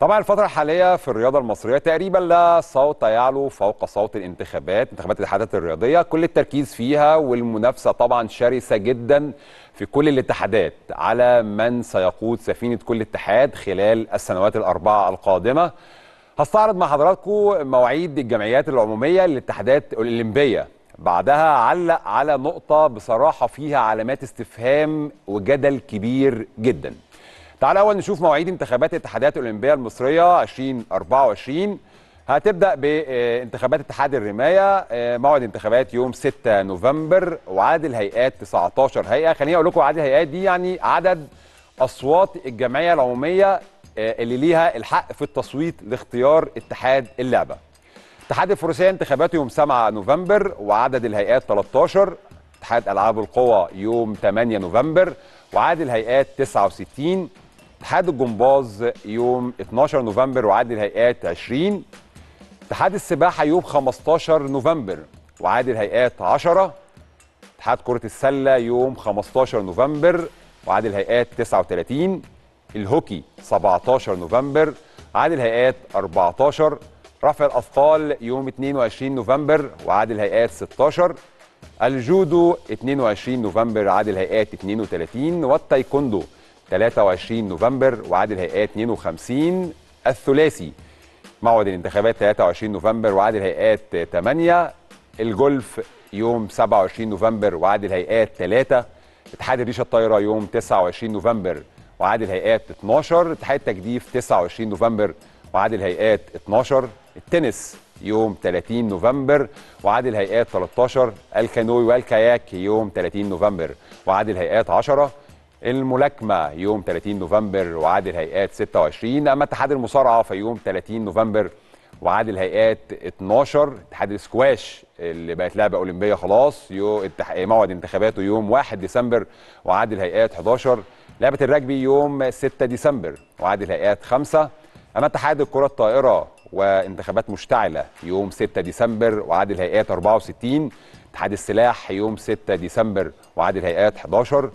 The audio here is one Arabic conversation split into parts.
طبعا الفترة الحالية في الرياضة المصرية تقريبا لا صوت يعلو فوق صوت الانتخابات، انتخابات الاتحادات الرياضية كل التركيز فيها والمنافسة طبعا شرسة جدا في كل الاتحادات على من سيقود سفينة كل اتحاد خلال السنوات الأربعة القادمة. هستعرض مع حضراتكم مواعيد الجمعيات العمومية للاتحادات الأولمبية بعدها علق على نقطة بصراحة فيها علامات استفهام وجدل كبير جداً تعال اول نشوف مواعيد انتخابات الاتحادات الاولمبيه المصريه 2024 هتبدا بانتخابات اتحاد الرمايه آه، موعد انتخابات يوم 6 نوفمبر وعدد الهيئات 19 هيئه خليني اقول لكم عدد الهيئات دي يعني عدد اصوات الجمعيه العموميه آه، اللي ليها الحق في التصويت لاختيار اتحاد اللعبه اتحاد الفروسيه انتخاباته يوم 7 نوفمبر وعدد الهيئات 13 اتحاد العاب القوى يوم 8 نوفمبر وعدد الهيئات 69 اتحاد الجمباز يوم 12 نوفمبر وعادل الهيئات 20 اتحاد السباحه يوم 15 نوفمبر وعادل الهيئات 10 اتحاد كره السله يوم 15 نوفمبر وعادل الهيئات 39 الهوكي 17 نوفمبر وعادل الهيئات 14 رفع الاثقال يوم 22 نوفمبر وعادل الهيئات 16 الجودو 22 نوفمبر عاد الهيئات 32 والتايكوندو 23 نوفمبر وعاد الهيئات 52 الثلاثي موعد الانتخابات 23 نوفمبر وعاد الهيئات 8 الجولف يوم 27 نوفمبر وعاد الهيئات 3 اتحاد الريشه الطايره يوم 29 نوفمبر وعاد الهيئات 12 اتحاد التجديف 29 نوفمبر وعاد الهيئات 12 التنس يوم 30 نوفمبر وعاد الهيئات 13 الكانوي والكاياك يوم 30 نوفمبر وعاد الهيئات 10 الملاكمة يوم 30 نوفمبر وعاد الهيئات 26 أما اتحاد المصارعة في يوم 30 نوفمبر وعاد الهيئات 12 اتحاد السكواش اللي بقت لعبة أولمبية خلاص يو التح... آه، موعد انتخاباته يوم 1 ديسمبر وعاد الهيئات 11 لعبة الرجبي يوم 6 ديسمبر وعاد الهيئات 5 أما اتحاد الكرة الطائرة وانتخابات مشتعلة يوم 6 ديسمبر وعاد الهيئات 64 اتحاد السلاح يوم 6 ديسمبر وعاد الهيئات 11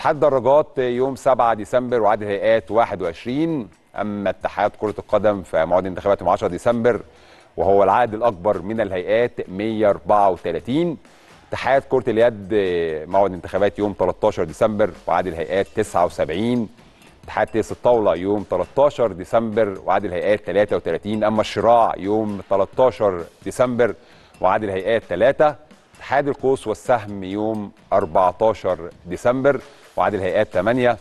اتحاد الدراجات يوم 7 ديسمبر وعدد هيئات 21 اما اتحاد كره القدم فمواعيد انتخاباتهم يوم 10 ديسمبر وهو العدد الاكبر من الهيئات 134 اتحاد كره اليد موعد انتخابات يوم 13 ديسمبر وعدد الهيئات 79 اتحاد تنس الطاوله يوم 13 ديسمبر وعدد الهيئات 33 اما الشراع يوم 13 ديسمبر وعدد الهيئات 3 اتحاد القوس والسهم يوم 14 ديسمبر وعاد الهيئات 8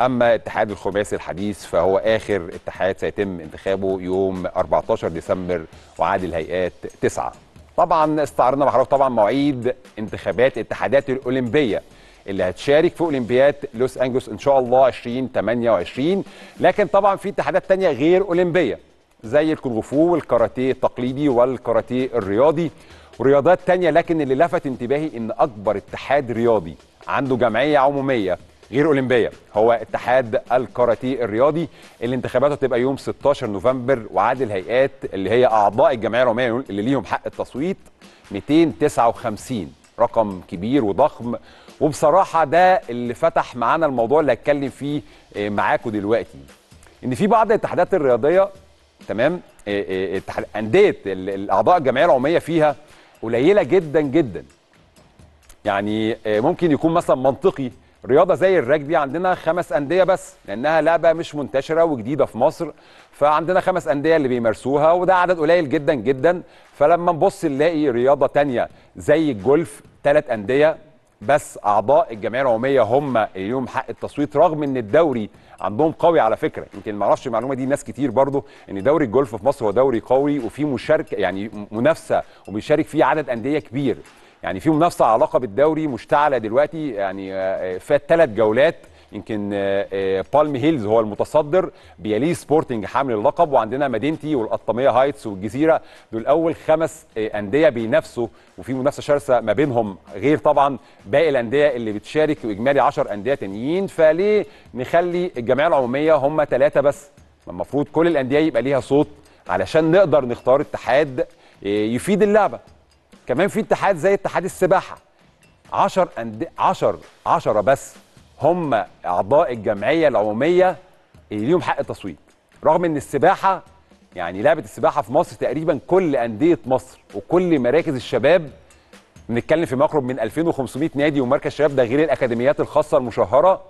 أما اتحاد الخماسي الحديث فهو آخر اتحاد سيتم انتخابه يوم 14 ديسمبر وعاد الهيئات 9 طبعا استعرضنا مع طبعا مواعيد انتخابات الاتحادات الأولمبية اللي هتشارك في اولمبياد لوس انجلوس ان شاء الله 2028 لكن طبعا في اتحادات تانية غير اولمبيه زي الكونغفو والكاراتيه التقليدي والكاراتيه الرياضي ورياضات تانية لكن اللي لفت انتباهي ان اكبر اتحاد رياضي عنده جمعيه عموميه غير اولمبيه هو اتحاد الكاراتيه الرياضي اللي انتخاباته هتبقى يوم 16 نوفمبر وعدد الهيئات اللي هي اعضاء الجمعيه العموميه اللي ليهم حق التصويت 259 رقم كبير وضخم وبصراحه ده اللي فتح معانا الموضوع اللي هتكلم فيه آه، معاكم دلوقتي ان في بعض الاتحادات الرياضيه تمام آه، آه، انديه اعضاء الجمعيه العموميه فيها قليله جدا جدا يعني آه، ممكن يكون مثلا منطقي رياضه زي الرجبي عندنا خمس انديه بس لانها لعبه مش منتشره وجديده في مصر فعندنا خمس انديه اللي بيمارسوها وده عدد قليل جدا جدا فلما نبص نلاقي رياضه تانية زي الجولف ثلاث انديه بس اعضاء الجمعيه العموميه هم اللي لهم حق التصويت رغم ان الدوري عندهم قوي على فكره يمكن ما اعرفش المعلومه دي ناس كتير برضو ان دوري الجولف في مصر هو دوري قوي وفيه مشاركه يعني منافسه وبيشارك فيه عدد انديه كبير يعني في منافسه على بالدوري مشتعله دلوقتي يعني آه، آه، فات ثلاث جولات يمكن بالم آه، هيلز هو المتصدر بيليه سبورتنج حامل اللقب وعندنا مدينتي والقطاميه هايتس والجزيره دول اول خمس انديه بينافسوا وفي منافسه شرسه ما بينهم غير طبعا باقي الانديه اللي بتشارك واجمالي 10 انديه تانيين فليه نخلي الجمعيه العموميه هم ثلاثه بس المفروض كل الانديه يبقى ليها صوت علشان نقدر نختار اتحاد يفيد اللعبه كمان في اتحاد زي اتحاد السباحه 10 أند... 10 10 بس هم اعضاء الجمعيه العموميه اللي ليهم حق التصويت رغم ان السباحه يعني لعبه السباحه في مصر تقريبا كل انديه مصر وكل مراكز الشباب بنتكلم في ما يقرب من 2500 نادي ومركز شباب ده غير الاكاديميات الخاصه المشهره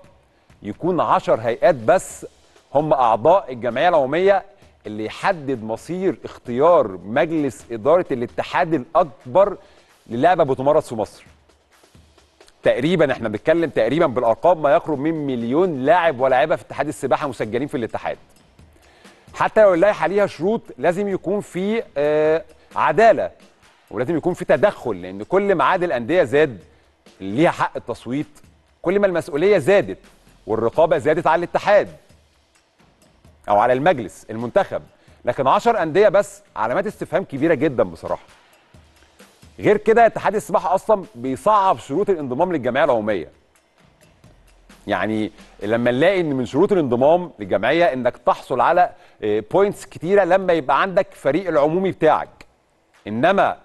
يكون 10 هيئات بس هم اعضاء الجمعيه العموميه اللي يحدد مصير اختيار مجلس إدارة الاتحاد الأكبر للعبة بتمارس في مصر تقريبا احنا بنتكلم تقريبا بالارقام ما يقرب من مليون لاعب ولاعبه في اتحاد السباحه مسجلين في الاتحاد حتى لو اللائحه عليها شروط لازم يكون في آه عداله ولازم يكون في تدخل لان كل ما عاد الانديه زاد ليها حق التصويت كل ما المسؤوليه زادت والرقابه زادت على الاتحاد او على المجلس المنتخب لكن 10 انديه بس علامات استفهام كبيره جدا بصراحه غير كده اتحاد السباحه اصلا بيصعب شروط الانضمام للجمعيه العموميه يعني لما نلاقي ان من شروط الانضمام للجمعيه انك تحصل على بوينتس آه، كتيره لما يبقى عندك فريق العمومي بتاعك انما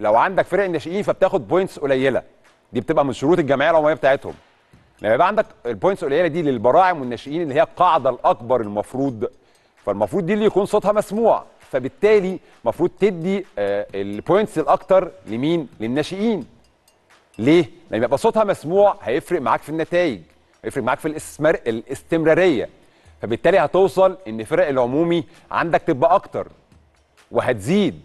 لو عندك فرق الناشئين فبتاخد بوينتس قليله دي بتبقى من شروط الجمعيه العموميه بتاعتهم لما يبقى عندك البوينتس القليله دي للبراعم والناشئين اللي هي القاعده الاكبر المفروض فالمفروض دي اللي يكون صوتها مسموع فبالتالي المفروض تدي آه، البوينتس الاكتر لمين للناشئين ليه لما يبقى صوتها مسموع هيفرق معاك في النتائج هيفرق معاك في الاستمر... الاستمراريه فبالتالي هتوصل ان فرق العمومي عندك تبقى اكتر وهتزيد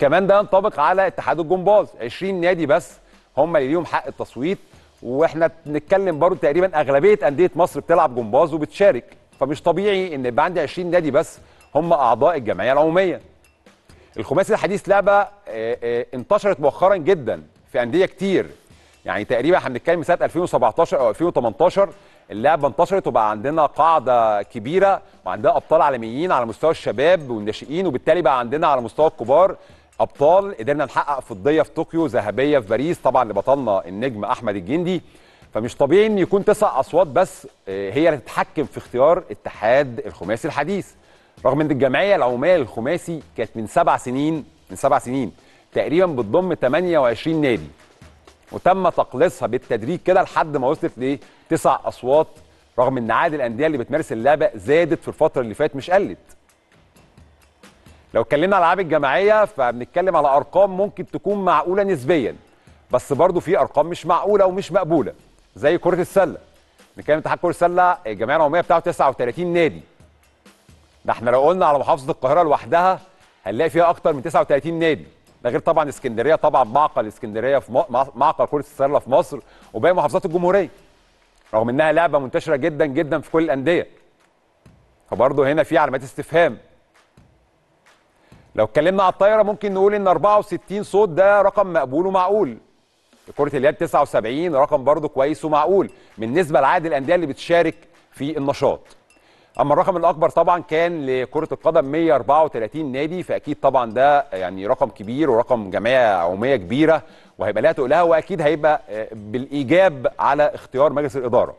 كمان ده ينطبق على اتحاد الجمباز 20 نادي بس هم اللي ليهم حق التصويت واحنا بنتكلم برضو تقريبا اغلبيه انديه مصر بتلعب جمباز وبتشارك فمش طبيعي ان يبقى عندي 20 نادي بس هم اعضاء الجمعيه العموميه الخماسي الحديث لعبه آه، آه، انتشرت مؤخرا جدا في انديه كتير يعني تقريبا احنا بنتكلم سنه 2017 او 2018 اللعبه انتشرت وبقى عندنا قاعده كبيره وعندنا ابطال عالميين على مستوى الشباب والناشئين وبالتالي بقى عندنا على مستوى الكبار ابطال قدرنا نحقق فضيه في طوكيو ذهبيه في باريس طبعا لبطلنا النجم احمد الجندي فمش طبيعي ان يكون تسع اصوات بس آه، هي اللي تتحكم في اختيار اتحاد الخماسي الحديث رغم ان الجمعيه العموميه للخماسي كانت من سبع سنين من سبع سنين تقريبا بتضم 28 نادي وتم تقليصها بالتدريج كده لحد ما وصلت لتسع اصوات رغم ان عدد الانديه اللي بتمارس اللعبه زادت في الفتره اللي فاتت مش قلت لو اتكلمنا على العاب الجماعيه فبنتكلم على ارقام ممكن تكون معقوله نسبيا بس برضه في ارقام مش معقوله ومش مقبوله زي كره السله نتكلم اتحاد كره السله الجمعيه العموميه بتاعه 39 نادي ده احنا لو قلنا على محافظه القاهره لوحدها هنلاقي فيها اكتر من 39 نادي ده غير طبعا اسكندريه طبعا معقل اسكندريه في معقل كره السله في مصر وباقي محافظات الجمهوريه رغم انها لعبه منتشره جدا جدا في كل الانديه فبرضه هنا في علامات استفهام لو اتكلمنا على الطايره ممكن نقول ان 64 صوت ده رقم مقبول ومعقول كره اليد 79 رقم برضو كويس ومعقول بالنسبه لعدد الانديه اللي بتشارك في النشاط اما الرقم الاكبر طبعا كان لكره القدم 134 نادي فاكيد طبعا ده يعني رقم كبير ورقم جمعيه عموميه كبيره وهيبقى لها تقلها واكيد هيبقى بالايجاب على اختيار مجلس الاداره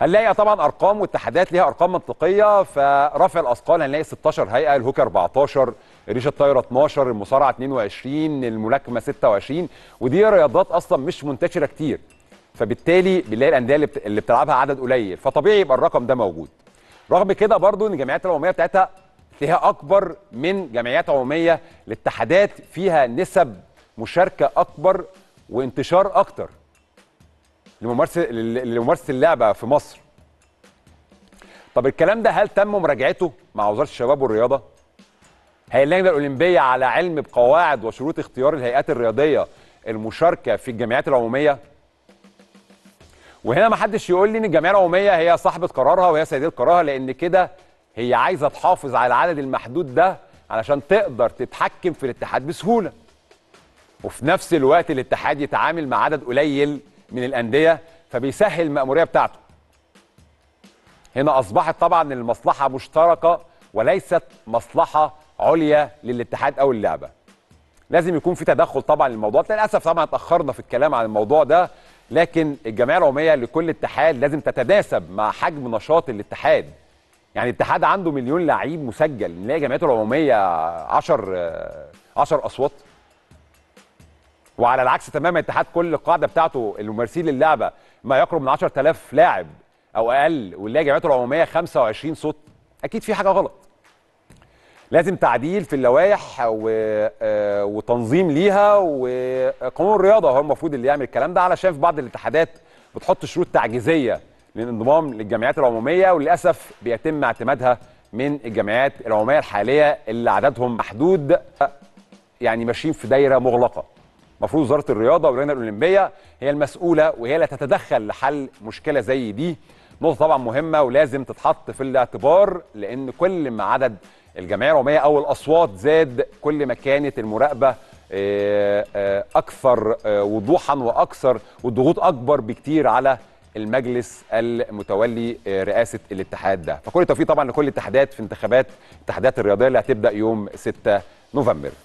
هنلاقي طبعا ارقام واتحادات ليها ارقام منطقيه فرفع الاثقال هنلاقي 16 هيئه الهوك 14 ريشه الطايره 12 المصارعه 22 الملاكمه 26 ودي رياضات اصلا مش منتشره كتير فبالتالي بنلاقي الانديه اللي بتلعبها عدد قليل فطبيعي يبقى الرقم ده موجود رغم كده برضو ان الجمعيات العموميه بتاعتها فيها اكبر من جمعيات عموميه لاتحادات فيها نسب مشاركه اكبر وانتشار اكتر لممارسه لممارسه اللعبه في مصر طب الكلام ده هل تم مراجعته مع وزاره الشباب والرياضه هي اللجنه الاولمبيه على علم بقواعد وشروط اختيار الهيئات الرياضيه المشاركه في الجمعيات العموميه وهنا ما حدش يقول لي ان الجمعيه العموميه هي صاحبه قرارها وهي سيده قرارها لان كده هي عايزه تحافظ على العدد المحدود ده علشان تقدر تتحكم في الاتحاد بسهوله وفي نفس الوقت الاتحاد يتعامل مع عدد قليل من الانديه فبيسهل الماموريه بتاعته. هنا اصبحت طبعا المصلحه مشتركه وليست مصلحه عليا للاتحاد او اللعبه. لازم يكون في تدخل طبعا للموضوع للاسف طبعا اتاخرنا في الكلام عن الموضوع ده لكن الجمعيه العموميه لكل اتحاد لازم تتناسب مع حجم نشاط الاتحاد. يعني الاتحاد عنده مليون لعيب مسجل نلاقي جمعيته العموميه 10 10 آه، اصوات وعلى العكس تماما اتحاد كل القاعده بتاعته الممارسين للعبه ما يقرب من 10000 لاعب او اقل واللي هي جامعته العموميه 25 صوت اكيد في حاجه غلط لازم تعديل في اللوائح و... آه، وتنظيم ليها وقانون الرياضه هو المفروض اللي يعمل الكلام ده علشان في بعض الاتحادات بتحط شروط تعجيزيه للانضمام للجمعيات العموميه وللاسف بيتم اعتمادها من الجمعيات العموميه الحاليه اللي عددهم محدود يعني ماشيين في دايره مغلقه المفروض وزاره الرياضه واللجنه الاولمبيه هي المسؤوله وهي اللي تتدخل لحل مشكله زي دي نقطه طبعا مهمه ولازم تتحط في الاعتبار لان كل ما عدد الجمعيه العموميه او الاصوات زاد كل ما كانت المراقبه آه، آه، اكثر آه، وضوحا واكثر والضغوط اكبر بكتير على المجلس المتولي رئاسه الاتحاد ده فكل التوفيق طبعا لكل الاتحادات في انتخابات الاتحادات الرياضيه اللي هتبدا يوم 6 نوفمبر